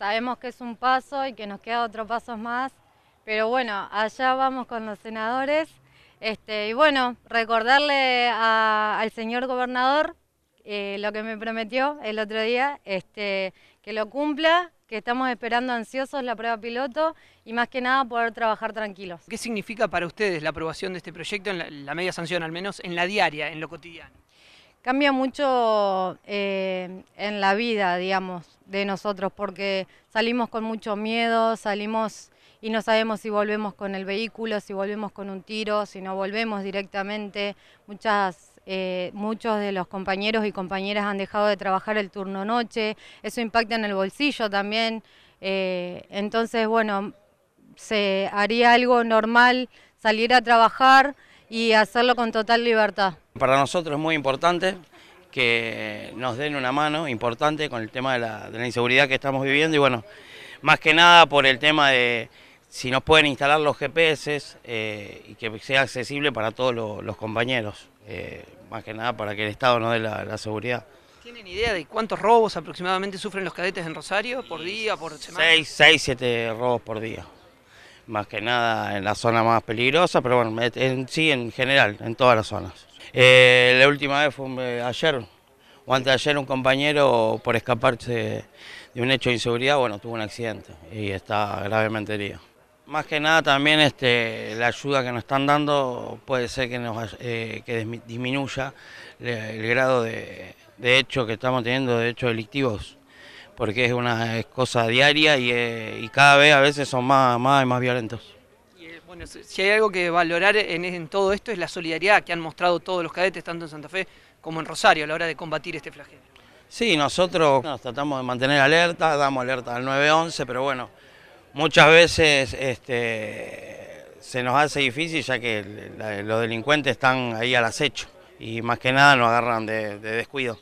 Sabemos que es un paso y que nos queda otros pasos más, pero bueno, allá vamos con los senadores. Este, y bueno, recordarle al señor gobernador eh, lo que me prometió el otro día, este, que lo cumpla, que estamos esperando ansiosos la prueba piloto y más que nada poder trabajar tranquilos. ¿Qué significa para ustedes la aprobación de este proyecto, en la, media sanción al menos, en la diaria, en lo cotidiano? Cambia mucho eh, en la vida, digamos, de nosotros, porque salimos con mucho miedo, salimos y no sabemos si volvemos con el vehículo, si volvemos con un tiro, si no volvemos directamente. Muchas, eh, muchos de los compañeros y compañeras han dejado de trabajar el turno noche, eso impacta en el bolsillo también. Eh, entonces, bueno, se haría algo normal salir a trabajar y hacerlo con total libertad. Para nosotros es muy importante que nos den una mano importante con el tema de la, inseguridad que estamos viviendo y bueno, más que nada por el tema de si nos pueden instalar los GPS eh, y que sea accesible para todos los, compañeros, eh, más que nada para que el Estado nos dé la, seguridad. ¿Tienen idea de cuántos robos aproximadamente sufren los cadetes en Rosario por día, por semana? Seis, seis, siete robos por día más que nada en la zona más peligrosa, pero bueno, en sí, en general, en todas las zonas. Eh, la última vez fue eh, ayer, o antes ayer un compañero por escaparse de un hecho de inseguridad, bueno, tuvo un accidente y está gravemente herido. Más que nada también este, la ayuda que nos están dando puede ser que, nos, eh, que disminuya el, grado de, de hecho que estamos teniendo, de hechos delictivos porque es una cosa diaria eh, y, cada vez a veces son más, más y más violentos. Eh, bueno, si hay algo que valorar en, todo esto es la solidaridad que han mostrado todos los cadetes, tanto en Santa Fe como en Rosario, a la hora de combatir este flagelo. Sí, nosotros nos tratamos de mantener alerta, damos alerta al 911, pero bueno, muchas veces este, se nos hace difícil ya que los delincuentes están ahí al acecho y más que nada nos agarran de descuido.